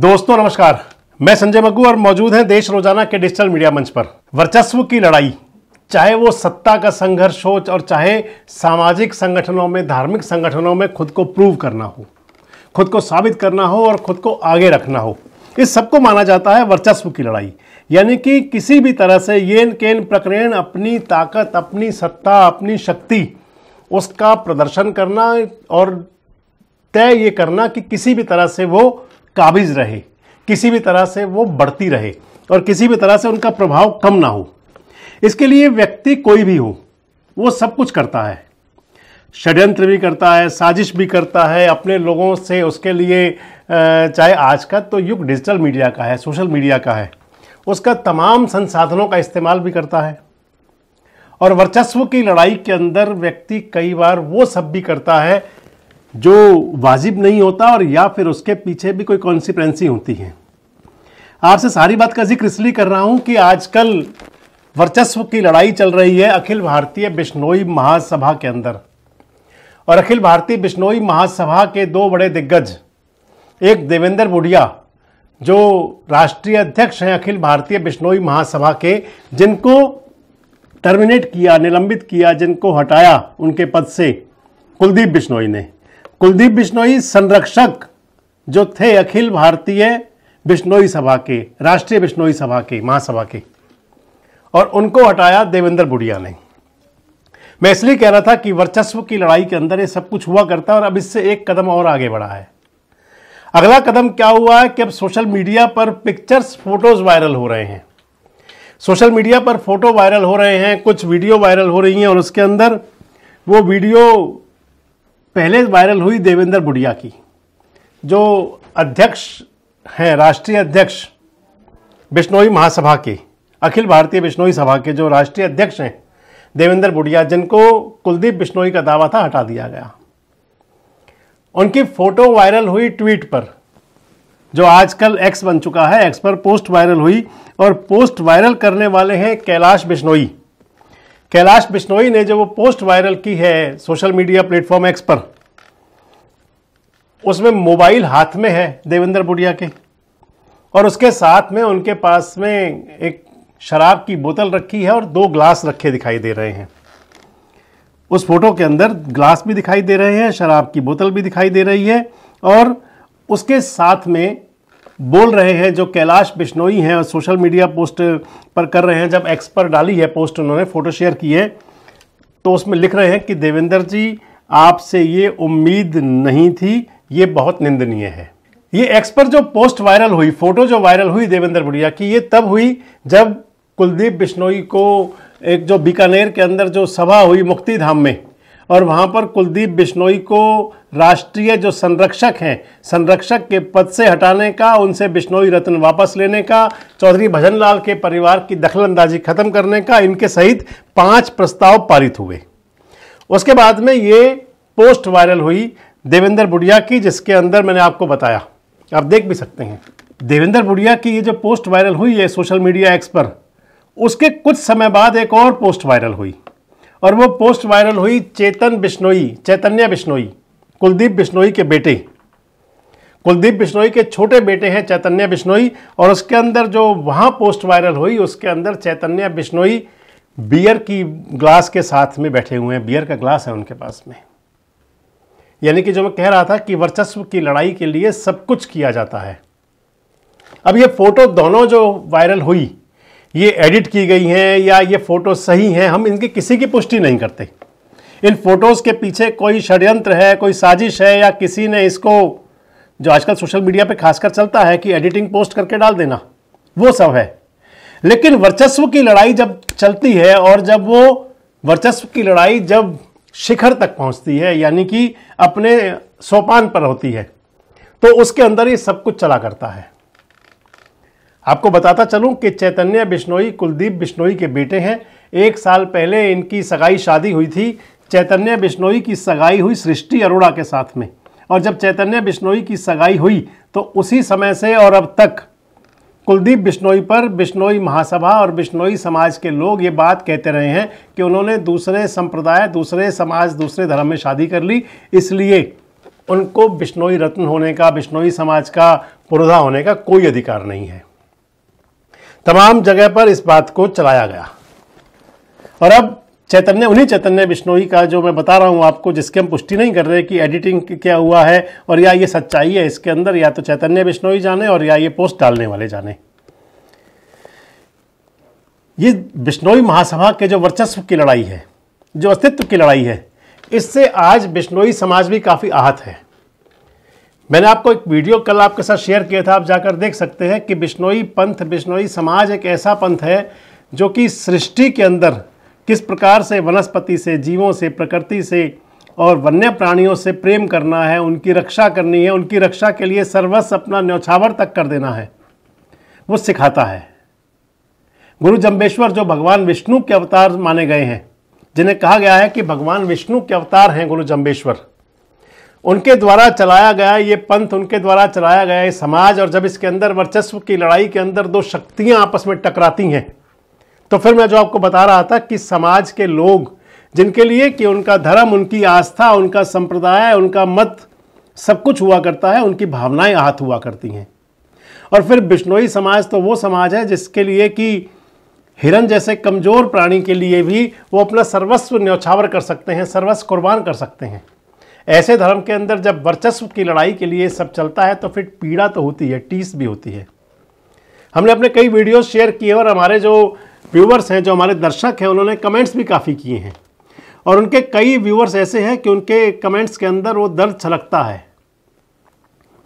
दोस्तों नमस्कार मैं संजय मग्गू और मौजूद हैं देश रोजाना के डिजिटल मीडिया मंच पर वर्चस्व की लड़ाई चाहे वो सत्ता का संघर्ष हो और चाहे सामाजिक संगठनों में धार्मिक संगठनों में खुद को प्रूव करना हो खुद को साबित करना हो और खुद को आगे रखना हो इस सबको माना जाता है वर्चस्व की लड़ाई यानी कि किसी भी तरह से येन केन प्रकरण अपनी ताकत अपनी सत्ता अपनी शक्ति उसका प्रदर्शन करना और तय ये करना कि किसी भी तरह से वो काबिज रहे किसी भी तरह से वो बढ़ती रहे और किसी भी तरह से उनका प्रभाव कम ना हो इसके लिए व्यक्ति कोई भी हो वो सब कुछ करता है षड्यंत्र भी करता है साजिश भी करता है अपने लोगों से उसके लिए चाहे आज का तो युग डिजिटल मीडिया का है सोशल मीडिया का है उसका तमाम संसाधनों का इस्तेमाल भी करता है और वर्चस्व की लड़ाई के अंदर व्यक्ति कई बार वो सब भी करता है जो वाजिब नहीं होता और या फिर उसके पीछे भी कोई कॉन्सिक्वेंसी होती है आपसे सारी बात का जिक्र इसलिए कर रहा हूं कि आजकल वर्चस्व की लड़ाई चल रही है अखिल भारतीय बिश्नोई महासभा के अंदर और अखिल भारतीय बिश्नोई महासभा के दो बड़े दिग्गज एक देवेंद्र बुढ़िया जो राष्ट्रीय अध्यक्ष हैं अखिल भारतीय बिश्नोई महासभा के जिनको टर्मिनेट किया निलंबित किया जिनको हटाया उनके पद से कुलदीप बिश्नोई ने कुलदीप बिश्नोई संरक्षक जो थे अखिल भारतीय बिश्नोई सभा के राष्ट्रीय बिश्नोई सभा के महासभा के और उनको हटाया देवेंद्र बुढ़िया ने मैं इसलिए कह रहा था कि वर्चस्व की लड़ाई के अंदर ये सब कुछ हुआ करता है और अब इससे एक कदम और आगे बढ़ा है अगला कदम क्या हुआ है कि अब सोशल मीडिया पर पिक्चर्स फोटोज वायरल हो रहे हैं सोशल मीडिया पर फोटो वायरल हो रहे हैं कुछ वीडियो वायरल हो रही हैं और उसके अंदर वो वीडियो पहले वायरल हुई देवेंद्र बुढ़िया की जो अध्यक्ष हैं राष्ट्रीय अध्यक्ष बिश्नोई महासभा के अखिल भारतीय बिश्नोई सभा के जो राष्ट्रीय अध्यक्ष हैं देवेंद्र बुढ़िया जिनको कुलदीप बिश्नोई का दावा था हटा दिया गया उनकी फोटो वायरल हुई ट्वीट पर जो आजकल एक्स बन चुका है एक्स पर पोस्ट वायरल हुई और पोस्ट वायरल करने वाले हैं कैलाश बिश्नोई कैलाश बिश्नोई ने जो वो पोस्ट वायरल की है सोशल मीडिया प्लेटफॉर्म एक्स पर उसमें मोबाइल हाथ में है देवेंद्र बुढ़िया के और उसके साथ में उनके पास में एक शराब की बोतल रखी है और दो ग्लास रखे दिखाई दे रहे हैं उस फोटो के अंदर ग्लास भी दिखाई दे रहे हैं शराब की बोतल भी दिखाई दे रही है और उसके साथ में बोल रहे हैं जो कैलाश बिश्नोई हैं सोशल मीडिया पोस्ट पर कर रहे हैं जब एक्स पर डाली है पोस्ट उन्होंने फ़ोटो शेयर की है तो उसमें लिख रहे हैं कि देवेंद्र जी आपसे ये उम्मीद नहीं थी ये बहुत निंदनीय है ये एक्स पर जो पोस्ट वायरल हुई फोटो जो वायरल हुई देवेंद्र बुढ़िया की ये तब हुई जब कुलदीप बिश्नोई को एक जो बीकानेर के अंदर जो सभा हुई मुक्ति धाम में और वहाँ पर कुलदीप बिश्नोई को राष्ट्रीय जो संरक्षक हैं संरक्षक के पद से हटाने का उनसे बिश्नोई रत्न वापस लेने का चौधरी भजन लाल के परिवार की दखलंदाजी खत्म करने का इनके सहित पांच प्रस्ताव पारित हुए उसके बाद में ये पोस्ट वायरल हुई देवेंद्र बुढ़िया की जिसके अंदर मैंने आपको बताया आप देख भी सकते हैं देवेंद्र बुढ़िया की ये जो पोस्ट वायरल हुई है सोशल मीडिया एक्स पर उसके कुछ समय बाद एक और पोस्ट वायरल हुई और वो पोस्ट वायरल हुई चेतन बिश्नोई चैतन्य बिश्नोई कुलदीप बिश्नोई के बेटे कुलदीप बिश्नोई के छोटे बेटे हैं चैतन्य बिश्नोई और उसके अंदर जो वहाँ पोस्ट वायरल हुई उसके अंदर चैतन्य बिश्नोई बियर की ग्लास के साथ में बैठे हुए हैं बियर का ग्लास है उनके पास में यानी कि जो मैं कह रहा था कि वर्चस्व की लड़ाई के लिए सब कुछ किया जाता है अब ये फोटो दोनों जो वायरल हुई ये एडिट की गई हैं या ये फ़ोटो सही हैं हम इनकी किसी की पुष्टि नहीं करते इन फ़ोटोज़ के पीछे कोई षड्यंत्र है कोई साजिश है या किसी ने इसको जो आजकल सोशल मीडिया पे खासकर चलता है कि एडिटिंग पोस्ट करके डाल देना वो सब है लेकिन वर्चस्व की लड़ाई जब चलती है और जब वो वर्चस्व की लड़ाई जब शिखर तक पहुंचती है यानी कि अपने सोपान पर होती है तो उसके अंदर ये सब कुछ चला करता है आपको बताता चलूं कि चैतन्य बिश्नोई कुलदीप बिश्नोई के बेटे हैं एक साल पहले इनकी सगाई शादी हुई थी चैतन्य बिश्नोई की सगाई हुई सृष्टि अरोड़ा के साथ में और जब चैतन्य बिश्नोई की सगाई हुई तो उसी समय से और अब तक कुलदीप बिश्नोई पर बिश्नोई महासभा और बिश्नोई समाज के लोग ये बात कहते रहे हैं कि उन्होंने दूसरे संप्रदाय दूसरे समाज दूसरे धर्म में शादी कर ली इसलिए उनको बिश्नोई रत्न होने का बिश्नोई समाज का पुरोधा होने का कोई अधिकार नहीं है तमाम जगह पर इस बात को चलाया गया और अब चैतन्य उन्हीं चैतन्य बिश्नोई का जो मैं बता रहा हूं आपको जिसके हम पुष्टि नहीं कर रहे कि एडिटिंग क्या हुआ है और या ये सच्चाई है इसके अंदर या तो चैतन्य बिश्नोई जाने और या ये पोस्ट डालने वाले जाने ये बिश्नोई महासभा के जो वर्चस्व की लड़ाई है जो अस्तित्व की लड़ाई है इससे आज बिश्नोई समाज भी काफ़ी आहत है मैंने आपको एक वीडियो कल आपके साथ शेयर किया था आप जाकर देख सकते हैं कि बिश्नोई पंथ बिश्नोई समाज एक ऐसा पंथ है जो कि सृष्टि के अंदर किस प्रकार से वनस्पति से जीवों से प्रकृति से और वन्य प्राणियों से प्रेम करना है उनकी रक्षा करनी है उनकी रक्षा के लिए सर्वस्व अपना न्यौछावर तक कर देना है वो सिखाता है गुरु जम्बेश्वर जो भगवान विष्णु के अवतार माने गए हैं जिन्हें कहा गया है कि भगवान विष्णु के अवतार हैं गुरु जम्बेश्वर उनके द्वारा चलाया गया ये पंथ उनके द्वारा चलाया गया ये समाज और जब इसके अंदर वर्चस्व की लड़ाई के अंदर दो शक्तियां आपस में टकराती हैं तो फिर मैं जो आपको बता रहा था कि समाज के लोग जिनके लिए कि उनका धर्म उनकी आस्था उनका संप्रदाय उनका मत सब कुछ हुआ करता है उनकी भावनाएं आहत हुआ करती हैं और फिर बिश्नोई समाज तो वो समाज है जिसके लिए कि हिरन जैसे कमज़ोर प्राणी के लिए भी वो अपना सर्वस्व न्यौछावर कर सकते हैं सर्वस्व कुर्बान कर सकते हैं ऐसे धर्म के अंदर जब वर्चस्व की लड़ाई के लिए सब चलता है तो फिर पीड़ा तो होती है टीस भी होती है हमने अपने कई वीडियोस शेयर किए और हमारे जो व्यूवर्स हैं जो हमारे दर्शक हैं उन्होंने कमेंट्स भी काफ़ी किए हैं और उनके कई व्यूवर्स ऐसे हैं कि उनके कमेंट्स के अंदर वो दर्द छलकता है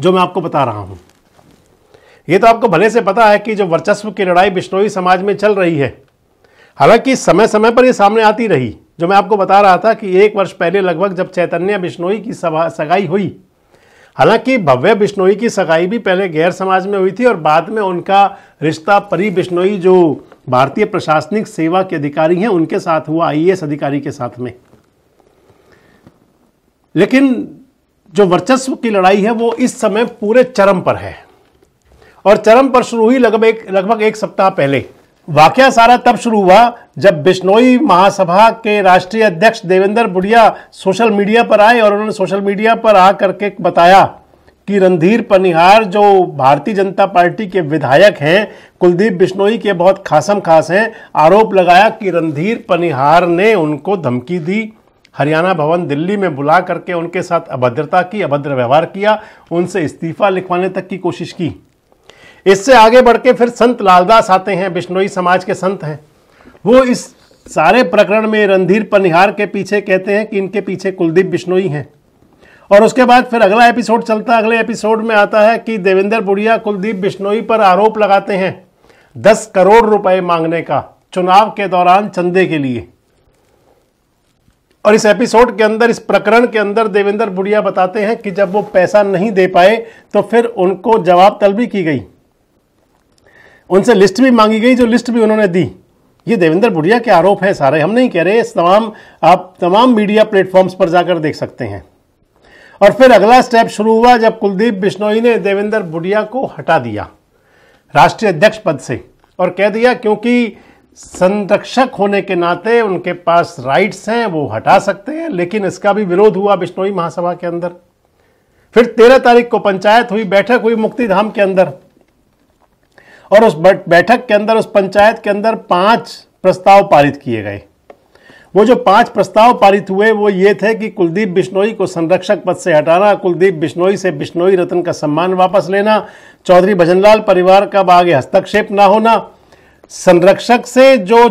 जो मैं आपको बता रहा हूँ ये तो आपको भले से पता है कि जो वर्चस्व की लड़ाई बिश्नोई समाज में चल रही है हालांकि समय समय पर ये सामने आती रही जो मैं आपको बता रहा था कि एक वर्ष पहले लगभग जब चैतन्य बिश्नोई की सगाई हुई हालांकि भव्य बिश्नोई की सगाई भी पहले गैर समाज में हुई थी और बाद में उनका रिश्ता परी बिश्नोई जो भारतीय प्रशासनिक सेवा के अधिकारी हैं उनके साथ हुआ आई अधिकारी के साथ में लेकिन जो वर्चस्व की लड़ाई है वो इस समय पूरे चरम पर है और चरम पर शुरू हुई लगभग एक लगभग एक सप्ताह पहले वाकया सारा तब शुरू हुआ जब बिश्नोई महासभा के राष्ट्रीय अध्यक्ष देवेंद्र बुढ़िया सोशल मीडिया पर आए और उन्होंने सोशल मीडिया पर आ करके बताया कि रणधीर पनिहार जो भारतीय जनता पार्टी के विधायक हैं कुलदीप बिश्नोई के बहुत खासम खास हैं आरोप लगाया कि रणधीर पनिहार ने उनको धमकी दी हरियाणा भवन दिल्ली में बुला करके उनके साथ अभद्रता की अभद्र व्यवहार किया उनसे इस्तीफा लिखवाने तक की कोशिश की इससे आगे बढ़ के फिर संत लालदास आते हैं बिश्नोई समाज के संत हैं वो इस सारे प्रकरण में रणधीर पनिहार के पीछे कहते हैं कि इनके पीछे कुलदीप बिश्नोई हैं और उसके बाद फिर अगला एपिसोड चलता है अगले एपिसोड में आता है कि देवेंद्र बुढ़िया कुलदीप बिश्नोई पर आरोप लगाते हैं दस करोड़ रुपए मांगने का चुनाव के दौरान चंदे के लिए और इस एपिसोड के अंदर इस प्रकरण के अंदर देवेंद्र बुढ़िया बताते हैं कि जब वो पैसा नहीं दे पाए तो फिर उनको जवाब तलबी की गई उनसे लिस्ट भी मांगी गई जो लिस्ट भी उन्होंने दी ये देवेंद्र बुढ़िया के आरोप हैं सारे हम नहीं कह रहे इस तमाम आप तमाम मीडिया प्लेटफॉर्म्स पर जाकर देख सकते हैं और फिर अगला स्टेप शुरू हुआ जब कुलदीप बिश्नोई ने देवेंद्र बुढ़िया को हटा दिया राष्ट्रीय अध्यक्ष पद से और कह दिया क्योंकि संरक्षक होने के नाते उनके पास राइट्स हैं वो हटा सकते हैं लेकिन इसका भी विरोध हुआ बिश्नोई महासभा के अंदर फिर तेरह तारीख को पंचायत हुई बैठक हुई मुक्तिधाम के अंदर और उस बैठक के अंदर उस पंचायत के अंदर पांच प्रस्ताव पारित किए गए वो जो पांच प्रस्ताव पारित हुए वो ये थे कि कुलदीप बिश्नोई को संरक्षक पद से हटाना कुलदीप बिश्नोई से बिश्नोई रतन का सम्मान वापस लेना चौधरी भजनलाल परिवार का आगे हस्तक्षेप ना होना संरक्षक से जो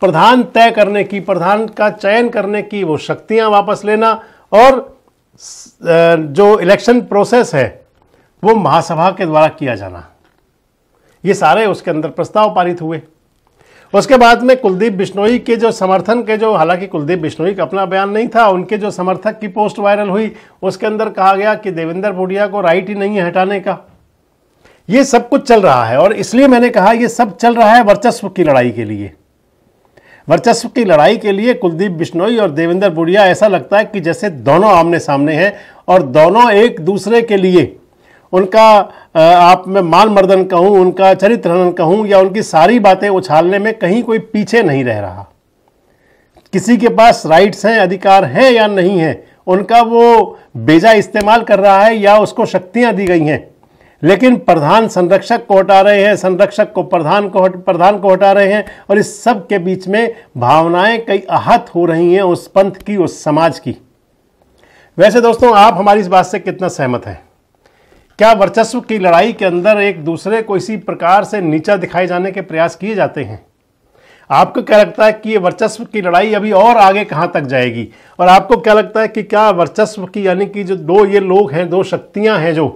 प्रधान तय करने की प्रधान का चयन करने की वो शक्तियां वापस लेना और जो इलेक्शन प्रोसेस है वो महासभा के द्वारा किया जाना ये सारे उसके अंदर प्रस्ताव पारित हुए उसके बाद में कुलदीप बिश्नोई के जो समर्थन के जो हालांकि कुलदीप बिश्नोई का अपना बयान नहीं था उनके जो समर्थक की पोस्ट वायरल हुई उसके अंदर कहा गया कि देवेंद्र भुडिया को राइट ही नहीं है हटाने का ये सब कुछ चल रहा है और इसलिए मैंने कहा ये सब चल रहा है वर्चस्व की लड़ाई के लिए वर्चस्व की लड़ाई के लिए कुलदीप बिश्नोई और देवेंद्र बुढ़िया ऐसा लगता है कि जैसे दोनों आमने सामने हैं और दोनों एक दूसरे के लिए उनका आप मैं मान मर्दन कहूँ उनका चरित्र हनन कहूँ या उनकी सारी बातें उछालने में कहीं कोई पीछे नहीं रह रहा किसी के पास राइट्स हैं अधिकार हैं या नहीं हैं उनका वो बेजा इस्तेमाल कर रहा है या उसको शक्तियाँ दी गई हैं लेकिन प्रधान संरक्षक को हटा रहे हैं संरक्षक को प्रधान को हट प्रधान को हटा रहे हैं और इस सब के बीच में भावनाएं कई आहत हो रही हैं उस पंथ की उस समाज की वैसे दोस्तों आप हमारी इस बात से कितना सहमत हैं क्या वर्चस्व की लड़ाई के अंदर एक दूसरे को इसी प्रकार से नीचा दिखाए जाने के प्रयास किए जाते हैं आपको क्या लगता है कि ये वर्चस्व की लड़ाई अभी और आगे कहाँ तक जाएगी और आपको क्या लगता है कि क्या वर्चस्व की यानी कि जो दो ये लोग हैं दो शक्तियाँ हैं जो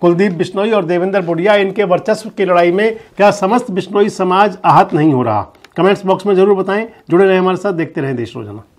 कुलदीप बिश्नोई और देवेंद्र बुढ़िया इनके वर्चस्व की लड़ाई में क्या समस्त बिश्नोई समाज आहत नहीं हो रहा कमेंट्स बॉक्स में जरूर बताएं जुड़े रहें हमारे साथ देखते रहें देश रोजाना